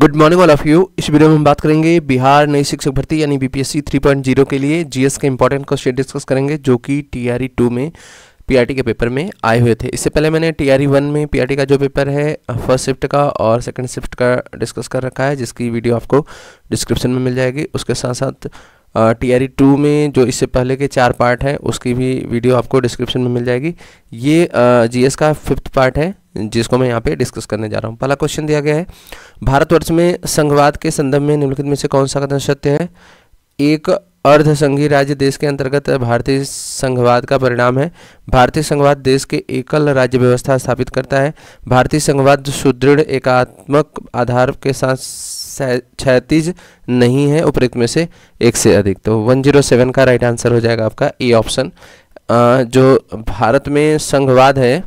good morning all of you इस video में हम बात करेंगे बिहार नई शिक्षक भर्ती यानी बीपीएससी 3.0 के लिए जीएस के इंपॉर्टेंट क्वेश्चन डिस्कस करेंगे जो कि टीआरई टू e में पीआरटी के पेपर में आए हुए थे इससे पहले मैंने टीआरई वन e में पीआरटी का जो पेपर है फर्स्ट शिफ्ट का और सेकंड शिफ्ट का डिस्कस कर रखा है जिसकी वीडियो आपको डिस्क्रिप्शन में मिल जाएगी उसके साथ साथ टी आर टू में जो इससे पहले के चार पार्ट हैं उसकी भी वीडियो आपको डिस्क्रिप्शन में मिल जाएगी ये जी एस का फिफ्थ पार्ट है जिसको मैं यहाँ पे डिस्कस करने जा रहा हूँ पहला क्वेश्चन दिया गया है भारतवर्ष में संघवाद के संदर्भ में निम्नलिखित में से कौन सा कथन सत्य है एक अर्धसंघी राज्य देश के अंतर्गत भारतीय संघवाद का परिणाम है भारतीय संघवाद देश के एकल राज्य व्यवस्था स्थापित करता है भारतीय संघवाद सुदृढ़ एकात्मक आधार के साथ क्षतिज नहीं है उपरुक्त में से एक से अधिक तो 107 का राइट आंसर हो जाएगा आपका ए ऑप्शन जो भारत में संघवाद है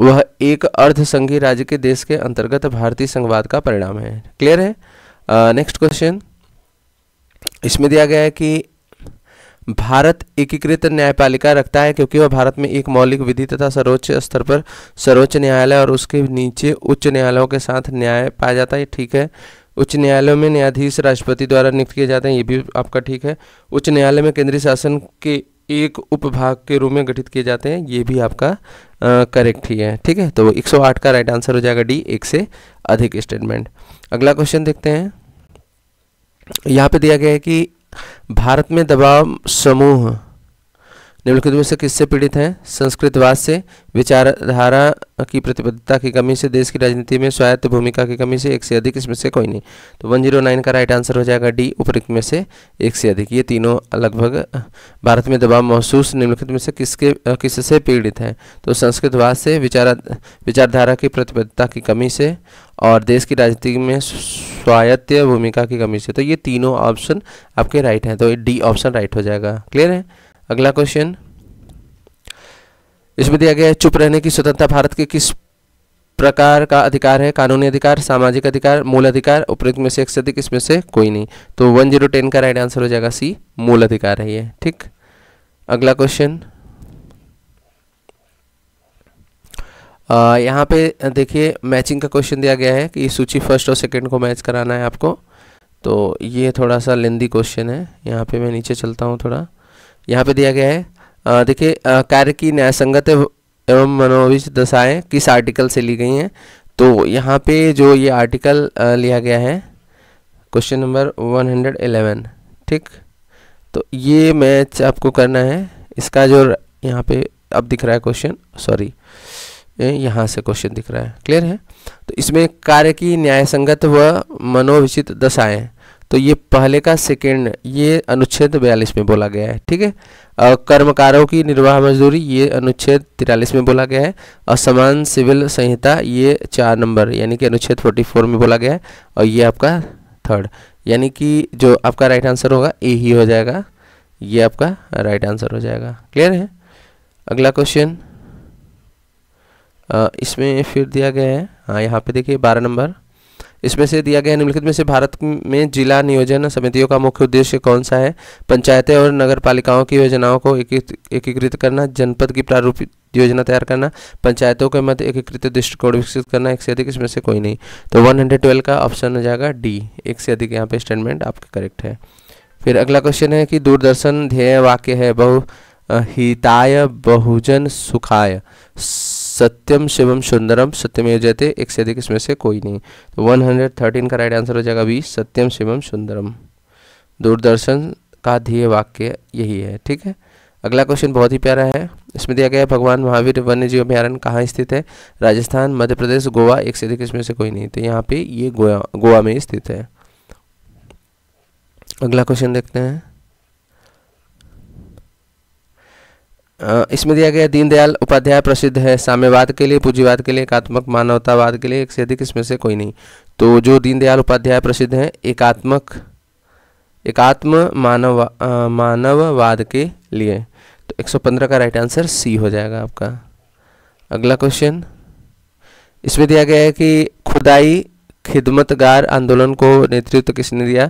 वह एक अर्धसंघीय राज्य के देश के अंतर्गत भारतीय संघवाद का परिणाम है क्लियर है नेक्स्ट uh, क्वेश्चन इसमें दिया गया है कि भारत एकीकृत न्यायपालिका रखता है क्योंकि वह भारत में एक मौलिक विधि तथा सर्वोच्च स्तर पर सर्वोच्च न्यायालय और उसके नीचे उच्च न्यायालयों के साथ न्याय पाया जाता है ठीक है उच्च न्यायालयों में न्यायाधीश राष्ट्रपति द्वारा नियुक्त किए जाते हैं ये भी आपका ठीक है उच्च न्यायालय में केंद्रीय शासन के एक उपभाग के रूप में गठित किए जाते हैं ये भी आपका करेक्ट ही है ठीक है तो 108 का राइट आंसर हो जाएगा डी एक से अधिक स्टेटमेंट अगला क्वेश्चन देखते हैं यहाँ पे दिया गया है कि भारत में दबाव समूह निम्नलिखित में से किससे पीड़ित हैं संस्कृतवाद से विचारधारा की प्रतिबद्धता की कमी से देश की राजनीति में स्वायत्त भूमिका की कमी से एक से अधिक इसमें से कोई नहीं तो 109 का राइट आंसर हो जाएगा डी उपरिक्त में से एक से अधिक ये तीनों लगभग भारत में दबाव महसूस निम्नलिखित में से किसके किससे पीड़ित हैं तो संस्कृतवाद से विचार विचारधारा की प्रतिबद्धता की कमी से और देश की राजनीति में स्वायत्त भूमिका की कमी से तो ये तीनों ऑप्शन आपके राइट हैं तो डी ऑप्शन राइट हो जाएगा क्लियर है अगला क्वेश्चन इसमें दिया गया है चुप रहने की स्वतंत्रता भारत के किस प्रकार का अधिकार है कानूनी अधिकार सामाजिक अधिकार मूल अधिकार उपयुक्त में से एक से अधिक इसमें से कोई नहीं तो वन जीरो टेन का राइट आंसर हो जाएगा सी मूल अधिकार है ये ठीक अगला क्वेश्चन यहाँ पे देखिए मैचिंग का क्वेश्चन दिया गया है कि सूची फर्स्ट और सेकंड को मैच कराना है आपको तो ये थोड़ा सा लेंदी क्वेश्चन है यहाँ पे मैं नीचे चलता हूँ थोड़ा यहाँ पे दिया गया है देखिए कार्य की न्यायसंगत एवं मनोविज दशाएँ किस आर्टिकल से ली गई हैं तो यहाँ पे जो ये आर्टिकल लिया गया है क्वेश्चन नंबर 111 ठीक तो ये मैच आपको करना है इसका जो यहाँ पे अब दिख रहा है क्वेश्चन सॉरी यहाँ से क्वेश्चन दिख रहा है क्लियर है तो इसमें कार्य की न्यायसंगत व मनोविचित दशाएं तो ये पहले का सेकेंड ये अनुच्छेद बयालीस में बोला गया है ठीक है और कर्मकारों की निर्वाह मजदूरी ये अनुच्छेद तिरालीस में बोला गया है और समान सिविल संहिता ये चार नंबर यानी कि अनुच्छेद फोर्टी फोर में बोला गया है और ये आपका थर्ड यानी कि जो आपका राइट आंसर होगा ए ही हो जाएगा ये आपका राइट आंसर हो जाएगा क्लियर है अगला क्वेश्चन इसमें फिर दिया गया है हाँ यहाँ पे देखिए बारह नंबर इसमें से दिया गया निम्नलिखित में से भारत में जिला नियोजन समितियों का मुख्य उद्देश्य कौन सा है पंचायतें और नगर पालिकाओं की योजनाओं को एकीकृत करना जनपद की प्रारूप योजना तैयार करना पंचायतों के मध्य एकीकृत दृष्टिकोण विकसित करना एक से अधिक इसमें से कोई नहीं तो वन का ऑप्शन हो जाएगा डी एक से अधिक यहाँ पे स्टेटमेंट आपका करेक्ट है फिर अगला क्वेश्चन है कि दूरदर्शन ध्येय वाक्य है बहु हिताय बहुजन सुखाय सत्यम शिवम सुंदरम सत्यम जयते एक से अधिक इसमें से कोई नहीं तो 113 का राइट आंसर हो जाएगा बी सत्यम शिवम सुंदरम दूरदर्शन का ध्येय वाक्य यही है ठीक है अगला क्वेश्चन बहुत ही प्यारा है इसमें दिया गया है भगवान महावीर वन्य जीव अभ्यारण्य कहाँ स्थित है राजस्थान मध्य प्रदेश गोवा एक से अधिक इसमें से कोई नहीं तो यहाँ पे ये गोवा गोवा में स्थित है अगला क्वेश्चन देखते हैं इसमें दिया गया दीनदयाल उपाध्याय प्रसिद्ध है साम्यवाद के लिए पूंजीवाद के लिए एकात्मक मानवतावाद के लिए एक से अधिक इसमें से कोई नहीं तो जो दीनदयाल उपाध्याय प्रसिद्ध है एकात्मक एकात्म मानव मानववाद के लिए तो 115 का राइट आंसर सी हो जाएगा आपका अगला क्वेश्चन इसमें दिया गया है कि खुदाई खिदमतगार आंदोलन को नेतृत्व किसने दिया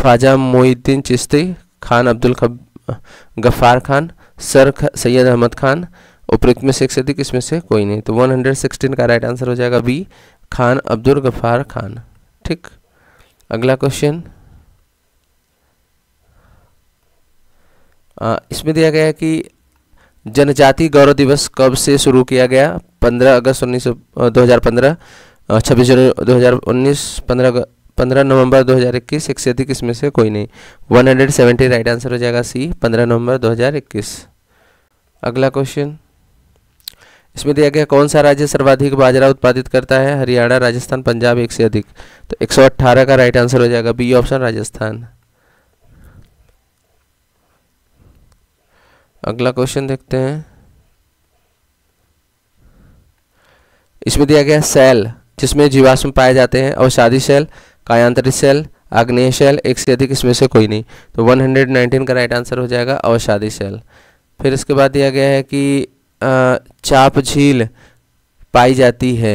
ख्वाजा मोहिद्दीन चिश्ती खान अब्दुल गफ्फार खान सर सैयद अहमद खान उपरुक्त में से एक से अधिक इसमें से कोई नहीं तो 116 का राइट आंसर हो जाएगा बी खान अब्दुल गफार खान ठीक अगला क्वेश्चन इसमें दिया गया है कि जनजाति गौरव दिवस कब से शुरू किया गया 15 अगस्त उन्नीस दो हज़ार पंद्रह छब्बीस जनवरी दो हज़ार उन्नीस पंद्रह पंद्रह नवंबर 2021 एक से अधिक इसमें से कोई नहीं 170 राइट आंसर हो जाएगा सी पंद्रह नवंबर 2021 अगला क्वेश्चन इसमें दिया गया कौन सा राज्य सर्वाधिक बाजरा उत्पादित करता है हरियाणा राजस्थान पंजाब एक से अधिक तो 118 का राइट आंसर हो जाएगा बी ऑप्शन राजस्थान अगला क्वेश्चन देखते हैं इसमें दिया गया सेल जिसमें जीवाश्म पाए जाते हैं और शादी सेल कायांतरी सेल आग्नेय सेल एक से अधिक इसमें से कोई नहीं तो 119 का राइट आंसर हो जाएगा अवसादी सेल फिर इसके बाद दिया गया है कि चाप झील पाई जाती है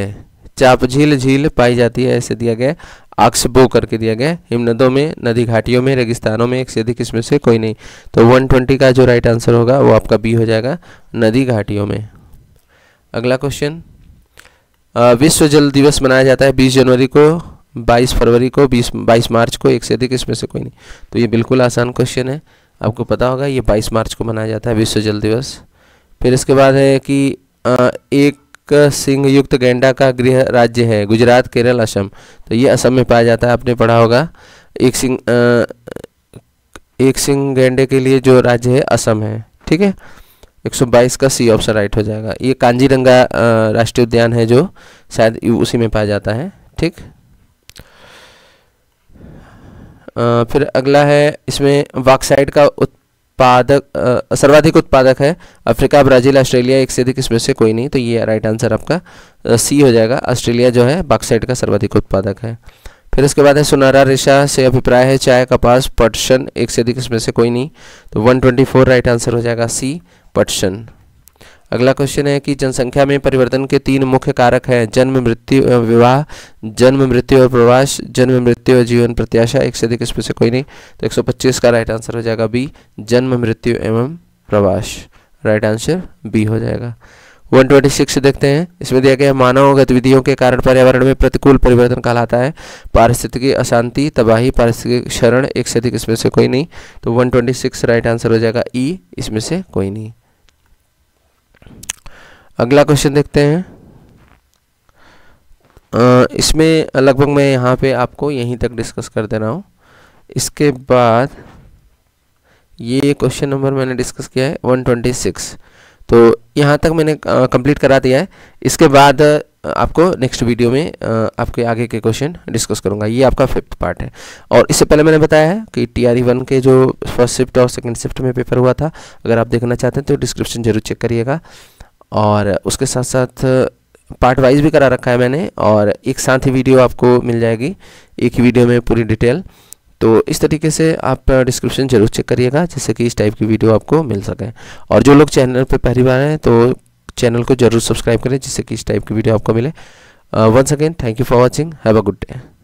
चाप झील झील पाई जाती है ऐसे दिया गया आक्सबो करके दिया गया हिमनदों में नदी घाटियों में रेगिस्तानों में एक से अधिक इसमें से कोई नहीं तो 120 का जो राइट आंसर होगा वो आपका बी हो जाएगा नदी घाटियों में अगला क्वेश्चन विश्व जल दिवस मनाया जाता है 20 जनवरी को बाईस फरवरी को बीस बाईस मार्च को एक से अधिक इसमें से कोई नहीं तो ये बिल्कुल आसान क्वेश्चन है आपको पता होगा ये बाईस मार्च को मनाया जाता है विश्व जल दिवस फिर इसके बाद है कि एक सिंह युक्त गैंडा का गृह राज्य है गुजरात केरल असम तो ये असम में पाया जाता है आपने पढ़ा होगा एक सिंह एक सिंह गैंडे के लिए जो राज्य है असम है ठीक है 122 का सी ऑप्शन राइट हो जाएगा ये कांजीरंगा राष्ट्रीय उद्यान है जो शायद उसी में पाया जाता है ठीक फिर अगला है इसमें वाक्साइड का उत्पादक सर्वाधिक उत्पादक है अफ्रीका ब्राज़ील ऑस्ट्रेलिया एक से अधिक इसमें से कोई नहीं तो ये राइट आंसर आपका सी हो जाएगा ऑस्ट्रेलिया जो है बाक्साइड का सर्वाधिक उत्पादक है फिर उसके बाद है सुनारा रेशा से अभिप्राय है चाय कपास पटसन एक से अधिक इसमें से कोई नहीं तो 124 राइट आंसर हो जाएगा सी पटसन अगला क्वेश्चन है कि जनसंख्या में परिवर्तन के तीन मुख्य कारक हैं जन्म मृत्यु विवाह जन्म मृत्यु और प्रवास जन्म मृत्यु और जीवन प्रत्याशा एक से अधिक इसमें से कोई नहीं तो 125 का राइट आंसर हो जाएगा बी जन्म मृत्यु एवं प्रवास राइट आंसर बी हो जाएगा 126 देखते हैं इसमें दिया गया मानव गतिविधियों के कारण पर्यावरण में प्रतिकूल परिवर्तन कहलाता है पारिस्थितिकी अशांति तबाही पारिस्थितिक शरण एक से अधिक इसमें से कोई नहीं तो वन राइट आंसर हो जाएगा ई e, इसमें से कोई नहीं अगला क्वेश्चन देखते हैं आ, इसमें लगभग मैं यहाँ पे आपको यहीं तक डिस्कस कर दे रहा हूँ इसके बाद ये क्वेश्चन नंबर मैंने डिस्कस किया है 126 तो यहाँ तक मैंने कंप्लीट करा दिया है इसके बाद आपको नेक्स्ट वीडियो में आपके आगे के क्वेश्चन डिस्कस करूँगा ये आपका फिफ्थ पार्ट है और इससे पहले मैंने बताया है कि टी आर वन के जो फर्स्ट शिफ्ट और सेकंड शिफ्ट में पेपर हुआ था अगर आप देखना चाहते हैं तो डिस्क्रिप्शन जरूर चेक करिएगा और उसके साथ साथ पार्ट वाइज भी करा रखा है मैंने और एक साथ ही वीडियो आपको मिल जाएगी एक ही वीडियो में पूरी डिटेल तो इस तरीके से आप डिस्क्रिप्शन जरूर चेक करिएगा जिससे कि इस टाइप की वीडियो आपको मिल सके और जो लोग चैनल पर पहली बार हैं तो चैनल को जरूर सब्सक्राइब करें जिससे कि इस टाइप की वीडियो आपको मिले once again thank you for watching have a good day